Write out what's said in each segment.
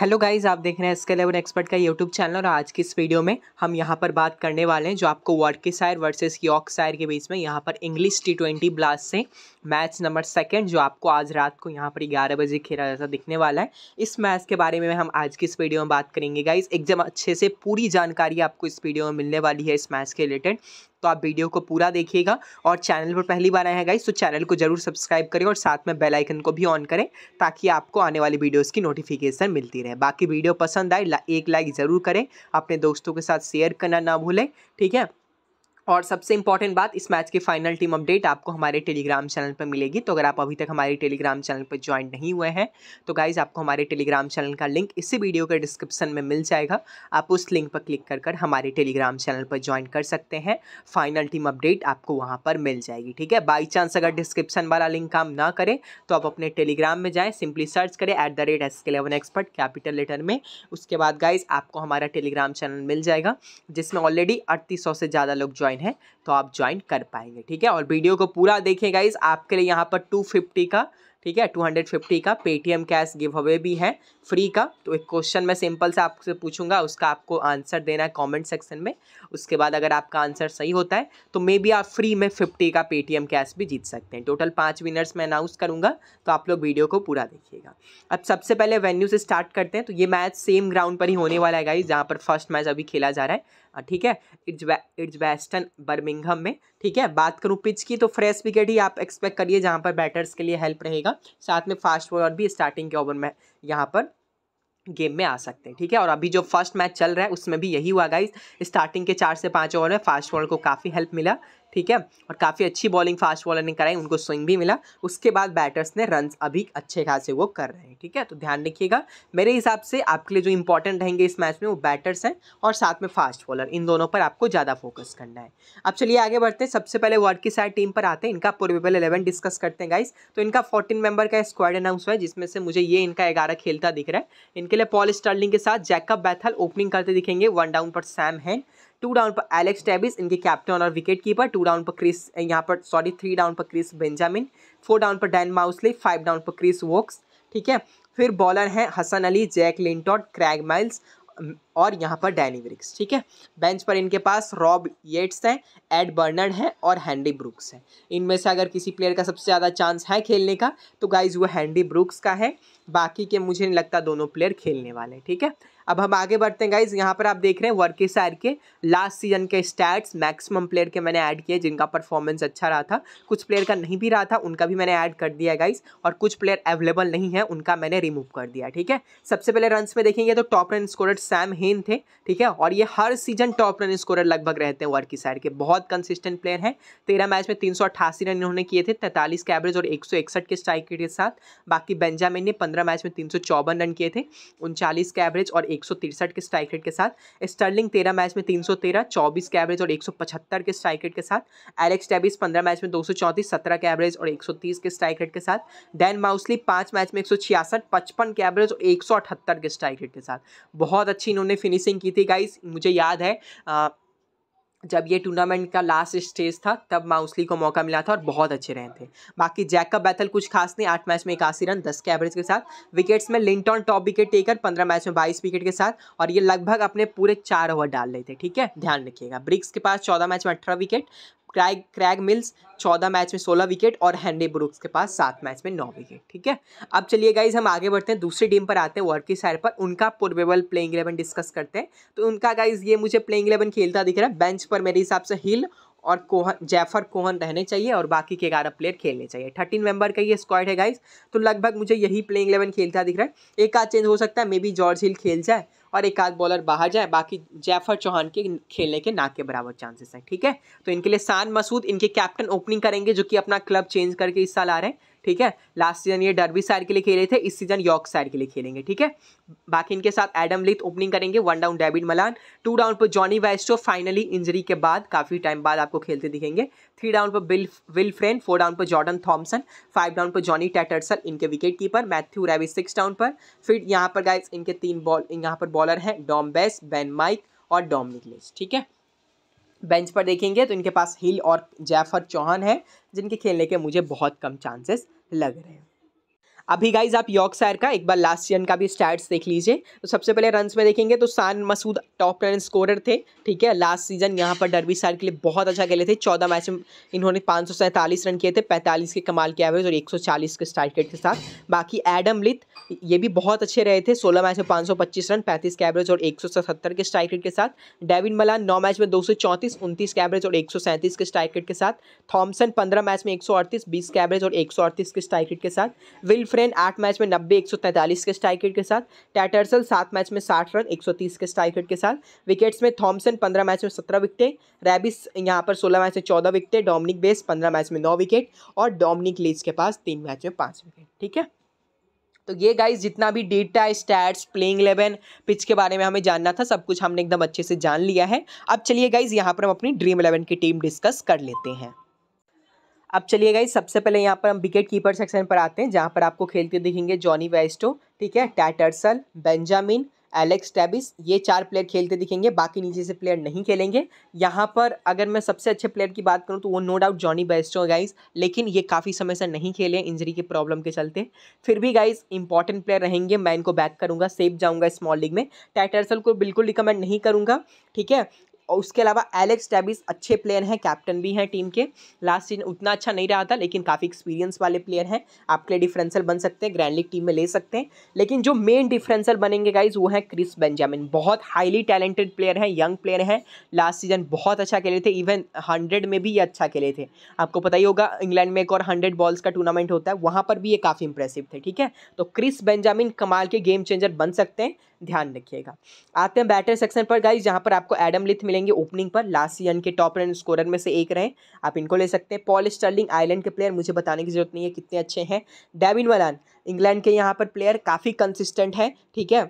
hello guys आप देख रहे हैं एसके लेवन एक्सपर्ट का यूट्यूब चैनल और आज की इस वीडियो में हम यहाँ पर बात करने वाले हैं जो आपको वर्किसायर वर्सेस यॉर्कसायर के बीच में यहाँ पर इंग्लिश टी ट्वेंटी ब्लास्ट से मैच नंबर सेकंड जो आपको आज रात को यहाँ पर ग्यारह बजे खेला जाता दिखने वाला है इस मैच के बारे में हम आज की इस वीडियो में बात करेंगे गाइज एकदम अच्छे से पूरी जानकारी आपको इस वीडियो में मिलने वाली है इस मैच के रिलेटेड तो आप वीडियो को पूरा देखिएगा और चैनल पर पहली बार आए हैं गाइस तो चैनल को जरूर सब्सक्राइब करें और साथ में बेल आइकन को भी ऑन करें ताकि आपको आने वाली वीडियोस की नोटिफिकेशन मिलती रहे बाकी वीडियो पसंद आए एक लाइक ज़रूर करें अपने दोस्तों के साथ शेयर करना ना भूलें ठीक है और सबसे इंपॉर्टेंट बात इस मैच की फाइनल टीम अपडेट आपको हमारे टेलीग्राम चैनल पर मिलेगी तो अगर आप अभी तक हमारे टेलीग्राम चैनल पर ज्वाइन नहीं हुए हैं तो गाइज़ आपको हमारे टेलीग्राम चैनल का लिंक इसी वीडियो के डिस्क्रिप्शन में मिल जाएगा आप उस लिंक पर क्लिक कर कर हमारे टेलीग्राम चैनल पर ज्वाइन कर सकते हैं फाइनल टीम अपडेट आपको वहाँ पर मिल जाएगी ठीक है बाई चांस अगर डिस्क्रिप्शन वाला लिंक काम ना करें तो आप अपने टेलीग्राम में जाएँ सिंपली सर्च करें at the rate S eleven expert capital letter में उसके बाद गाइज़ आपको हमारा टेलीग्राम चैनल मिल जाएगा जिसमें ऑलरेडी अड़तीस से ज़्यादा लोग ज्वाइन ज्वाइन है तो आप ज्वाइन कर पाएंगे ठीक है और वीडियो को पूरा देखें गाइज आपके लिए यहाँ पर टू फिफ्टी का ठीक है टू हंड्रेड फिफ्टी का पेटीएम कैश गिव अवे भी है फ्री का तो एक क्वेश्चन मैं सिंपल से आपसे पूछूंगा उसका आपको आंसर देना है कमेंट सेक्शन में उसके बाद अगर आपका आंसर सही होता है तो मे बी आप फ्री में फिफ्टी का पेटीएम कैश भी जीत सकते हैं टोटल पाँच विनर्स मैं अनाउंस करूँगा तो आप लोग वीडियो को पूरा देखिएगा अब सबसे पहले वेन्यू से स्टार्ट करते हैं तो ये मैच सेम ग्राउंड पर ही होने वाला है गाइज जहाँ पर फर्स्ट मैच अभी खेला जा रहा है हाँ, ठीक है इट्स इट्स वेस्टर्न बर्मिंघम में ठीक है बात करूँ पिच की तो फ्रेश विकेट ही आप एक्सपेक्ट करिए जहाँ पर बैटर्स के लिए हेल्प रहेगा साथ में फास्ट बॉलर भी स्टार्टिंग के ओवर में यहाँ पर गेम में आ सकते हैं ठीक है और अभी जो फर्स्ट मैच चल रहा है उसमें भी यही हुआ गाइस स्टार्टिंग के चार से पाँच ओवर में फास्ट बॉलर को काफ़ी हेल्प मिला ठीक है और काफ़ी अच्छी बॉलिंग फास्ट बॉलर ने कराई उनको स्विंग भी मिला उसके बाद बैटर्स ने रन अभी अच्छे खासे वो कर रहे हैं ठीक है तो ध्यान रखिएगा मेरे हिसाब से आपके लिए जो इंपॉर्टेंट रहेंगे इस मैच में वो बैटर्स हैं और साथ में फास्ट बॉलर इन दोनों पर आपको ज़्यादा फोकस करना है अब चलिए आगे बढ़ते हैं सबसे पहले वर्ल्ड की साइड टीम पर आते हैं इनका पूर्वेबल इलेवन डिस्कस करते हैं गाइस तो इनका फोर्टीन मेंबर का स्क्वाड अनाउंस हुआ है जिसमें से मुझे ये इनका ग्यारह खेलता दिख रहा है इनके लिए पॉल स्टर्लिंग के साथ जैकअप बैथल ओपनिंग करते दिखेंगे वन डाउन पर सैम है टू डाउन पर एलेक्स टेबिस इनके कैप्टन और विकेट कीपर टू डाउन पर क्रिस यहाँ पर सॉरी थ्री डाउन पर क्रिस बेंजामिन फोर डाउन पर डैन माउसले फाइव डाउन पर क्रिस वोक्स ठीक है फिर बॉलर हैं Hasan Ali Jake Lintott Craig Miles और यहाँ पर डैनी ब्रिक्स ठीक है बेंच पर इनके पास रॉब येट्स हैं एड बर्नर्ड हैं और हैंडी ब्रुक्स हैं इनमें से अगर किसी प्लेयर का सबसे ज़्यादा चांस है खेलने का तो गाइज वो हैंडी ब्रुक्स का है बाकी के मुझे नहीं लगता दोनों प्लेयर खेलने वाले ठीक है अब हम आगे बढ़ते हैं गाइज यहाँ पर आप देख रहे हैं वर्की सैर के लास्ट सीजन के स्टैट्स मैक्सिमम प्लेयर के मैंने ऐड किए जिनका परफॉर्मेंस अच्छा रहा था कुछ प्लेयर का नहीं भी रहा था उनका भी मैंने ऐड कर दिया गाइज और कुछ प्लेयर अवेलेबल नहीं है उनका मैंने रिमूव कर दिया ठीक है सबसे पहले रन में देखेंगे तो टॉप रन स्कोर सैम हेन थे ठीक है और ये हर सीजन टॉप रन स्कोर लगभग रहते हैं वर्की सैर के बहुत कंसिस्टेंट प्लेयर हैं तेरह मैच में तीन रन इन्होंने किए थे तैंतालीस के एवरेज और एक के स्ट्राइक के साथ बाकी बेंजामिन ने पंद्रह मैच में तीन रन किए थे उनचालीस के एवरेज और एक के स्ट्राइक रेट के साथ स्टर्लिंग तेरह मैच में तीन सौ के एवरेज और एक के स्ट्राइक रेट के साथ एलेक्स डेबिस पंद्रह मैच में दो सौ के एवरेज और एक के स्ट्राइक रेट के साथ डैन माउसली पाँच मैच में एक सौ के एवरेज और एक के स्ट्राइक रेट के साथ बहुत अच्छी इन्होंने फिनिशिंग की थी गाइज मुझे याद है आ, जब ये टूर्नामेंट का लास्ट स्टेज था तब माउसली को मौका मिला था और बहुत अच्छे रहे थे बाकी जैक का बैथल कुछ खास नहीं आठ मैच में इक्यासी रन दस के एवरेज के साथ विकेट्स में लिंटॉन टॉप विकेट टेकर पंद्रह मैच में बाईस विकेट के साथ और ये लगभग अपने पूरे चार ओवर डाल रहे थे ठीक है ध्यान रखिएगा ब्रिक्स के पास चौदह मैच में अठारह विकेट क्रैग क्रैग मिल्स चौदह मैच में सोलह विकेट और हैंडी ब्रुक्स के पास सात मैच में नौ विकेट ठीक है अब चलिए गाइज हम आगे बढ़ते हैं दूसरी टीम पर आते हैं वर्ड की साइड पर उनका पूर्वेबल प्लेइंग इलेवन डिस्कस करते हैं तो उनका गाइज ये मुझे प्लेइंग इलेवन खेलता दिख रहा है बेंच पर मेरे हिसाब से हिल और कोहन जैफर कोहन रहने चाहिए और बाकी के ग्यारह प्लेयर खेलने चाहिए थर्टीन मेंबर का ये स्क्वाड है गाइस तो लगभग मुझे यही प्लेइंग इलेवन खेलता दिख रहा है एक आध चेंज हो सकता है मे बी जॉर्ज हिल खेल जाए और एक आध बॉलर बाहर जाए बाकी जैफर चौहान के खेलने के ना के बराबर चांसेस हैं ठीक है तो इनके लिए शान मसूद इनके कैप्टन ओपनिंग करेंगे जो कि अपना क्लब चेंज करके इस साल आ रहे हैं ठीक है लास्ट सीजन ये डरबी साइड के लिए खेले थे इस सीजन यॉर्क साइड के लिए खेलेंगे ठीक है बाकी इनके साथ एडम लिथ ओपनिंग करेंगे one down David Malan two down पर जॉनी वेस्टो फाइनली इंजरी के बाद काफ़ी टाइम बाद आपको खेलते दिखेंगे थ्री डाउन पर bill Will Fraine four down पर जॉर्डन थॉमसन फाइव डाउन पर जॉनी टैटरसल इनके wicket keeper Matthew Revis six down पर फिर यहाँ पर गाइड्स इनके तीन बॉल यहाँ पर बॉलर हैं डॉम बेस बेन माइक और डॉम लिस्ट ठीक है बेंच पर देखेंगे तो इनके पास हिल और जैफर चौहान है जिनके खेलने के मुझे बहुत कम चांसेस लग रहे हैं अभी गाइज आप यॉर्कशायर का एक बार लास्ट सीजन का भी स्टैट्स देख लीजिए तो सबसे पहले रन में देखेंगे तो सान मसूद टॉप रन स्कोरर थे ठीक है लास्ट सीजन यहाँ पर डरबी शायर के लिए बहुत अच्छा खेले थे चौदह मैच में इन्होंने पाँच रन किए थे पैंतालीस के कमाल के एवरेज और एक के स्टार्ट के साथ बाकी एडम लिथ ये भी बहुत अच्छे रहे थे सोलह मैच में पाँच रन पैंतीस के एवरेज और एक के स्ट्राइक रेट के साथ डेविन मलान नौ मैच में दो सौ चौंतीस उनतीस के एवरेज और एक के स्ट्राइक रेट के साथ थॉमसन पंद्रह मैच में एक सौ अड़तीस बीस के एवरेज और एक के स्ट्राइक रेट के साथ विल्फ फ्रेन आठ मैच में नब्बे एक सौ तैंतालीस के स्ट्राइक रेट के साथ टैटरसल सात मैच में साठ रन एक सौ तीस के स्ट्राइक रेट के साथ विकेट्स में थॉमसन पंद्रह मैच में सत्रह विकटें रैबिस यहाँ पर सोलह मैच में चौदह विकटें डोमिनिक बेस पंद्रह मैच में नौ विकेट और डोमिनिक लीज के पास तीन मैच में पाँच विकेट ठीक है तो ये गाइज जितना भी data stats playing eleven pitch के बारे में हमें जानना था सब कुछ हमने एकदम अच्छे से जान लिया है अब चलिए गाइज यहाँ पर हम अपनी ड्रीम इलेवन की टीम डिस्कस कर लेते हैं अब चलिए गाइज सबसे पहले यहाँ पर हम विकेट कीपर सेक्शन पर आते हैं जहाँ पर आपको खेलते दिखेंगे जॉनी वेस्टो ठीक है टैटरसल बेंजामिन एलेक्स टेबिस ये चार प्लेयर खेलते दिखेंगे बाकी नीचे से प्लेयर नहीं खेलेंगे यहाँ पर अगर मैं सबसे अच्छे प्लेयर की बात करूँ तो वो नो डाउट जॉनी बेस्टो है गाइज लेकिन ये काफ़ी समय से नहीं खेले इंजरी की प्रॉब्लम के चलते फिर भी गाइज इंपॉर्टेंट प्लेयर रहेंगे मैं इनको बैक करूँगा सेफ जाऊँगा स्मॉल लीग में टाइटरसल को बिल्कुल रिकमेंड नहीं करूँगा ठीक है और उसके अलावा एलेक्स टैबिस अच्छे प्लेयर हैं कैप्टन भी हैं टीम के लास्ट सीजन उतना अच्छा नहीं रहा था लेकिन काफ़ी एक्सपीरियंस वाले प्लेयर हैं आपके लिए डिफरेंसल बन सकते हैं ग्रैंड लीग टीम में ले सकते हैं लेकिन जो मेन डिफरेंसल बनेंगे गाइज वो है क्रिस बेंजामिन बहुत हाईली टैलेंटेड प्लेयर हैं यंग प्लेयर हैं लास्ट सीजन बहुत अच्छा खेले थे इवन हंड्रेड में भी ये अच्छा खेले थे आपको पता ही होगा इंग्लैंड में एक और हंड्रेड बॉल्स का टूर्नामेंट होता है वहाँ पर भी ये काफ़ी इंप्रेसिव थे ठीक है तो क्रिस बेंजामिन कमाल के गेम चेंजर बन सकते हैं ध्यान रखिएगा आते हैं बैटर सेक्शन पर गाइज जहाँ पर आपको एडम लिथ मिलेंगे ओपनिंग पर लास्ट सीजन के टॉप रन स्कोरर में से एक रहे आप इनको ले सकते हैं पॉल स्टर्लिंग आयलैंड के प्लेयर मुझे बताने की जरूरत नहीं है कितने अच्छे हैं डेविन वलान इंग्लैंड के यहाँ पर प्लेयर काफ़ी कंसिस्टेंट है ठीक है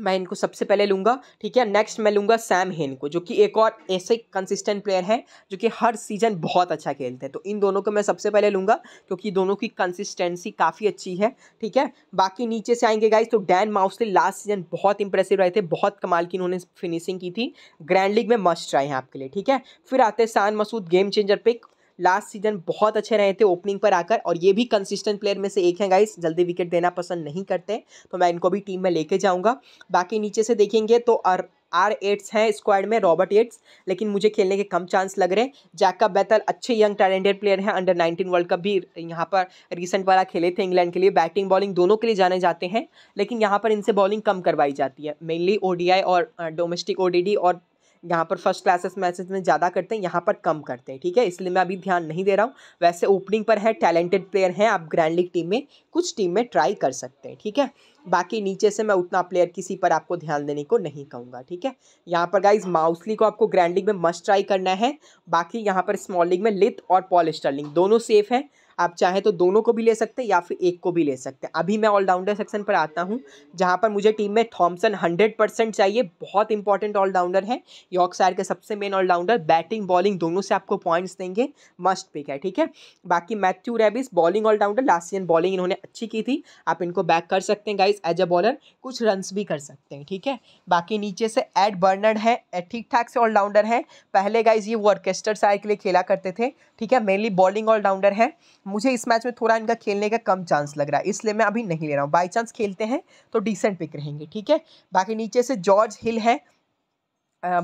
मैं इनको सबसे पहले लूँगा ठीक है नेक्स्ट मैं लूँगा सैम हेन को जो कि एक और ऐसे कंसिस्टेंट प्लेयर हैं जो कि हर सीज़न बहुत अच्छा खेलते हैं तो इन दोनों को मैं सबसे पहले लूँगा क्योंकि दोनों की कंसिस्टेंसी काफ़ी अच्छी है ठीक है बाकी नीचे से आएंगे गाइज तो डैन माउसली लास्ट सीजन बहुत इंप्रेसिव रहे थे बहुत कमाल की इन्होंने फिनिशिंग की थी ग्रैंड लीग में मस्ट रहा है आपके लिए ठीक है फिर आते हैं Shan Masood game changer pick last season बहुत अच्छे रहे थे ओपनिंग पर आकर और ये भी कंसिस्टेंट प्लेयर में से एक है गाइस जल्दी विकेट देना पसंद नहीं करते तो मैं इनको भी टीम में लेके जाऊँगा बाकी नीचे से देखेंगे तो आर आर एट्स हैं स्क्वाड में रॉबर्ट एट्स लेकिन मुझे खेलने के कम चांस लग रहे हैं जैकब बैतल अच्छे यंग टैलेंटेड प्लेयर हैं अंडर नाइनटीन वर्ल्ड कप भी यहाँ पर रिसेंट वाला खेले थे इंग्लैंड के लिए बैटिंग बॉलिंग दोनों के लिए जाने जाते हैं लेकिन यहाँ पर इनसे बॉलिंग कम करवाई जाती है मेनली ओ और डोमेस्टिक ओ और यहाँ पर फर्स्ट क्लासेस मैचेस में ज़्यादा करते हैं यहाँ पर कम करते हैं ठीक है इसलिए मैं अभी ध्यान नहीं दे रहा हूँ वैसे ओपनिंग पर है टैलेंटेड प्लेयर हैं आप ग्रैंड लीग टीम में कुछ टीम में ट्राई कर सकते हैं ठीक है बाकी नीचे से मैं उतना प्लेयर किसी पर आपको ध्यान देने को नहीं कहूँगा ठीक है यहाँ पर गाइज माउसली को आपको ग्रैंड लीग में मस्ट ट्राई करना है बाकी यहाँ पर स्मॉल लीग में लिथ और पॉल दोनों सेफ हैं आप चाहे तो दोनों को भी ले सकते हैं या फिर एक को भी ले सकते हैं अभी मैं ऑलराउंडर सेक्शन पर आता हूँ जहाँ पर मुझे टीम में थॉमसन हंड्रेड परसेंट चाहिए बहुत इंपॉर्टेंट ऑलराउंडर है यॉर्कशायर के सबसे मेन ऑलराउंडर बैटिंग बॉलिंग दोनों से आपको पॉइंट्स देंगे मस्ट पिक है ठीक है बाकी Matthew Revis bowling allrounder last season bowling इन्होंने अच्छी की थी आप इनको बैक कर सकते हैं गाइज एज अ बॉलर कुछ रनस भी कर सकते हैं ठीक है बाकी नीचे से एड बर्नर्ड है ठीक ठाक से ऑलराउंडर है पहले गाइज ये वो ऑर्केस्टर साइड के लिए खेला करते थे ठीक है मेनली बॉलिंग ऑलराउंडर है मुझे इस मैच में थोड़ा इनका खेलने का कम चांस लग रहा है इसलिए मैं अभी नहीं ले रहा हूँ बाई चांस खेलते हैं तो डिसेंट पिक रहेंगे ठीक है बाकी नीचे से जॉर्ज हिल है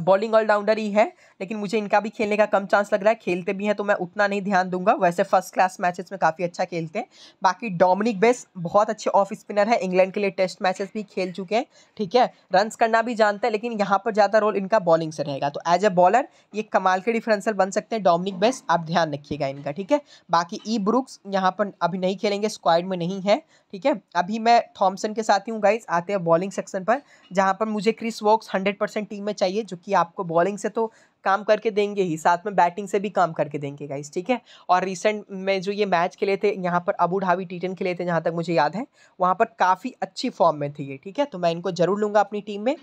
बॉलिंग ऑलराउंडर ही है लेकिन मुझे इनका भी खेलने का कम चांस लग रहा है खेलते भी हैं तो मैं उतना नहीं ध्यान दूंगा वैसे फर्स्ट क्लास मैचेस में काफ़ी अच्छा खेलते हैं बाकी डोमिनिक बेस बहुत अच्छे ऑफ स्पिनर है इंग्लैंड के लिए टेस्ट मैचेस भी खेल चुके हैं ठीक है रनस करना भी जानते हैं लेकिन यहाँ पर ज़्यादा रोल इनका बॉलिंग से रहेगा तो एज ए बॉलर ये कमाल के डिफ्रेंसर बन सकते हैं डोमिनिक बेस आप ध्यान रखिएगा इनका ठीक है बाकी ई e ब्रुक्स यहाँ पर अभी नहीं खेलेंगे स्क्वाड में नहीं है ठीक है अभी मैं थॉमसन के साथ ही हूँ गाइज आते हैं बॉलिंग सेक्शन पर जहाँ पर मुझे क्रिस वॉक्स हंड्रेड टीम में चाहिए जो कि आपको बॉलिंग से तो काम करके देंगे ही साथ में बैटिंग से भी काम करके देंगे गाइस ठीक है और रिसेंट में जो ये मैच खेले थे यहाँ पर अबू ढाबी टी टेन खेले थे जहाँ तक मुझे याद है वहाँ पर काफ़ी अच्छी फॉर्म में थे ये ठीक है तो मैं इनको ज़रूर लूँगा अपनी टीम में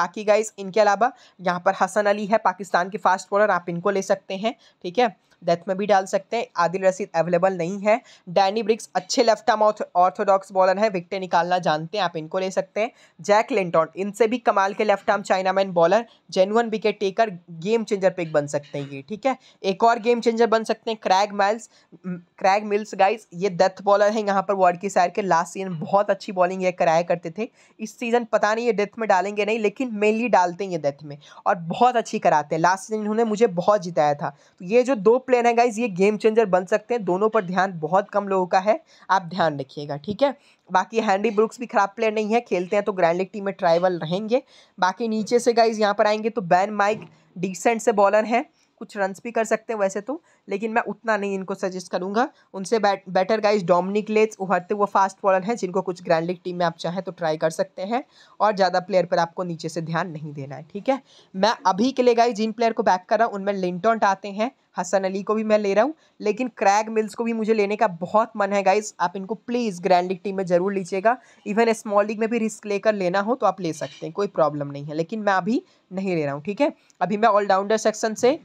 बाकी गाइस इनके अलावा यहाँ पर हसन अली है पाकिस्तान के फास्ट बॉलर आप इनको ले सकते हैं ठीक है डेथ में भी डाल सकते हैं आदिल रसीद अवेलेबल नहीं है डैनी ब्रिक्स अच्छे लेफ्ट आर्म ऑर्थोडॉक्स बॉलर हैं विकटें निकालना जानते हैं आप इनको ले सकते हैं जैक लिंटॉन इनसे भी कमाल के left arm chinaman bowler genuine wicket taker game changer pick बन सकते हैं ये ठीक है एक और गेम चेंजर बन सकते हैं Craig Miles Craig Mills guys ये डेथ बॉलर हैं यहाँ पर वर्ल्ड की सैर के लास्ट सीजन बहुत अच्छी बॉलिंग ये कराया करते थे इस सीज़न पता नहीं ये डेथ में डालेंगे नहीं लेकिन मेनली डालते हैं ये डेथ में और बहुत अच्छी कराते हैं लास्ट सीजन इन्होंने मुझे बहुत जिताया था तो ये जो दो प्लेयर हैं गाइज ये गेम चेंजर बन सकते हैं दोनों पर ध्यान बहुत कम लोगों का है आप ध्यान रखिएगा ठीक है बाकी हैंडी ब्रुक्स भी खराब प्लेयर नहीं है खेलते हैं तो ग्रैंड लीग टीम में ट्राइवल रहेंगे बाकी नीचे से गाइज यहाँ पर आएंगे तो बैन माइक डिसेंट से बॉलर हैं कुछ रन्स भी कर सकते हैं वैसे तो लेकिन मैं उतना नहीं इनको सजेस्ट करूंगा उनसे बेटर गाइज डोमिनिक लेट्स उभरते हुए फास्ट बॉलर हैं जिनको कुछ ग्रैंड लीग टीम में आप चाहें तो ट्राई कर सकते हैं और ज़्यादा प्लेयर पर आपको नीचे से ध्यान नहीं देना है ठीक है मैं अभी के लिए गाइज जिन प्लेयर को बैक कर रहा हूँ उनमें लिंटॉन्ट आते हैं हसन अली को भी मैं ले रहा हूँ लेकिन क्रैग मिल्स को भी मुझे लेने का बहुत मन है गाइज आप इनको प्लीज़ ग्रैंड लीग टीम में ज़रूर लीजिएगा इवन स्मॉल लीग में भी रिस्क लेकर लेना हो तो आप ले सकते हैं कोई प्रॉब्लम नहीं है लेकिन मैं अभी नहीं ले रहा हूँ ठीक है अभी मैं ऑलराउंडर सेक्शन से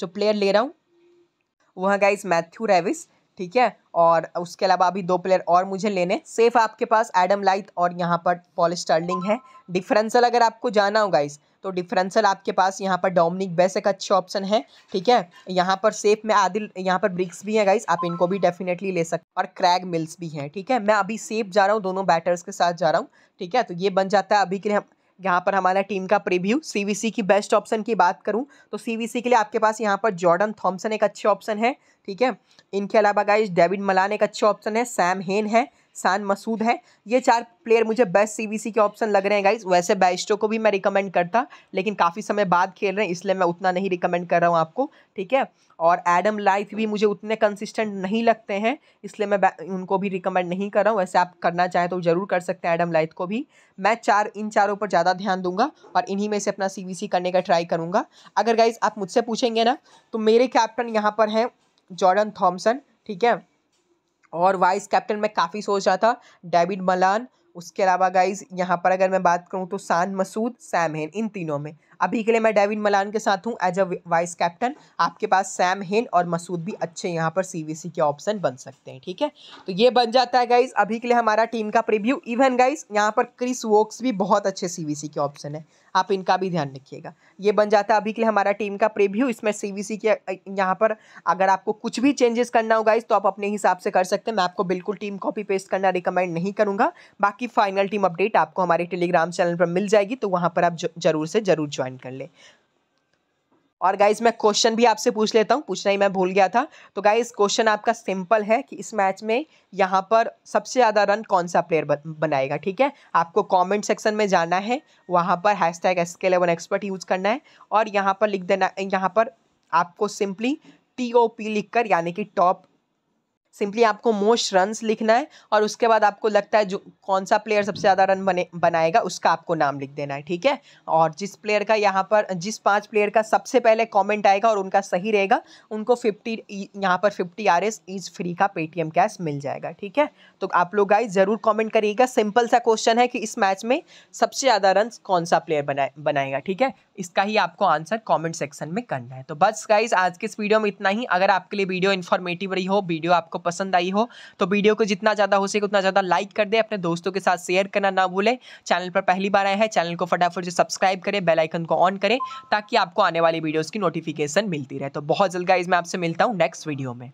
जो प्लेयर ले रहा हूँ वह गाइज मैथ्यू रेविस ठीक है और उसके अलावा अभी दो प्लेयर और मुझे लेने सेफ आपके पास एडम लाइट और यहाँ पर पॉल स्टर्लिंग है डिफरेंसल अगर आपको जाना हो गाइज तो डिफरेंसल आपके पास यहाँ पर डोमिनिक बेस एक अच्छा ऑप्शन है ठीक है यहाँ पर सेफ में आदिल यहाँ पर ब्रिक्स भी है गाइस आप इनको भी डेफिनेटली ले सकते और क्रैग मिल्स भी हैं ठीक है मैं अभी सेफ जा रहा हूँ दोनों बैटर्स के साथ जा रहा हूँ ठीक है तो ये बन जाता है अभी के लिए हम यहाँ पर हमारा टीम का प्रीव्यू सीवीसी की बेस्ट ऑप्शन की बात करूँ तो सीवीसी के लिए आपके पास यहाँ पर जॉर्डन थॉम्सन एक अच्छे ऑप्शन है ठीक है इनके अलावा गाइज डेविड मलान एक अच्छे ऑप्शन है सैम हेन है सान मसूद है ये चार प्लेयर मुझे बेस्ट सी के ऑप्शन लग रहे हैं गाइज वैसे बैस्टो को भी मैं रिकमेंड करता लेकिन काफ़ी समय बाद खेल रहे हैं इसलिए मैं उतना नहीं रिकमेंड कर रहा हूँ आपको ठीक है और एडम लाइफ भी मुझे उतने कंसिस्टेंट नहीं लगते हैं इसलिए मैं उनको भी रिकमेंड नहीं कर रहा हूँ वैसे आप करना चाहें तो ज़रूर कर सकते हैं एडम लाइथ को भी मैं चार इन चारों पर ज़्यादा ध्यान दूंगा और इन्हीं में से अपना सी करने का ट्राई करूँगा अगर गाइज आप मुझसे पूछेंगे ना तो मेरे कैप्टन यहाँ पर हैं जॉर्डन थॉम्सन ठीक है और वाइस कैप्टन में काफ़ी सोच रहा था डेविड मलान उसके अलावा गाइज यहाँ पर अगर मैं बात करूँ तो शान मसूद सैम हेन इन तीनों में अभी के लिए मैं डेविन मलान के साथ हूँ एज अ वाइस कैप्टन आपके पास सैम हेन और मसूद भी अच्छे यहाँ पर सीवीसी के ऑप्शन बन सकते हैं ठीक है तो ये बन जाता है गाइज अभी के लिए हमारा टीम का प्रिव्यू इवन गाइज यहाँ पर क्रिस वोक्स भी बहुत अच्छे सी के ऑप्शन है आप इनका भी ध्यान रखिएगा ये बन जाता है अभी के लिए हमारा टीम का प्रिव्यू इसमें सी के यहाँ पर अगर आपको कुछ भी चेंजेस करना होगा गाइज तो आप अपने हिसाब से कर सकते हैं मैं आपको बिल्कुल टीम कॉपी पेस्ट करना रिकमेंड नहीं करूँगा बाकी फाइनल टीम अपडेट आपको हमारे टेलीग्राम चैनल पर मिल जाएगी तो वहाँ पर आप जरूर से जरूर ज्वाइन ज्वाइन कर ले और गाइज मैं क्वेश्चन भी आपसे पूछ लेता हूँ पूछना ही मैं भूल गया था तो गाइज क्वेश्चन आपका सिंपल है कि इस मैच में यहाँ पर सबसे ज़्यादा रन कौन सा प्लेयर बनाएगा ठीक है आपको कमेंट सेक्शन में जाना है वहाँ पर hashtag S expert use करना है और यहाँ पर लिख देना यहाँ पर आपको सिंपली टी ओ पी लिख कर यानी कि टॉप सिंपली आपको मोस्ट रन लिखना है और उसके बाद आपको लगता है जो कौन सा प्लेयर सबसे ज़्यादा रन बने बनाएगा उसका आपको नाम लिख देना है ठीक है और जिस प्लेयर का यहाँ पर जिस पांच प्लेयर का सबसे पहले कमेंट आएगा और उनका सही रहेगा उनको 50 यहाँ पर 50 आर एस इज फ्री का पेटीएम कैश मिल जाएगा ठीक है तो आप लोग गाइज ज़रूर कॉमेंट करिएगा सिंपल सा क्वेश्चन है कि इस मैच में सबसे ज़्यादा रन कौन सा प्लेयर बनाए बनाएगा ठीक है इसका ही आपको आंसर कॉमेंट सेक्शन में करना है तो बस गाइज आज के इस वीडियो में इतना ही अगर आपके लिए वीडियो इन्फॉर्मेटिव रही हो वीडियो आपको पसंद आई हो तो वीडियो को जितना ज़्यादा हो सके उतना ज़्यादा लाइक कर दे अपने दोस्तों के साथ शेयर करना ना भूले चैनल पर पहली बार आए हैं चैनल को फटाफट से सब्सक्राइब करें बेलाइकन को ऑन करें ताकि आपको आने वाली वीडियोज़ की नोटिफिकेशन मिलती रहे तो बहुत जल्द गाइज आपसे मिलता हूँ नेक्स्ट वीडियो में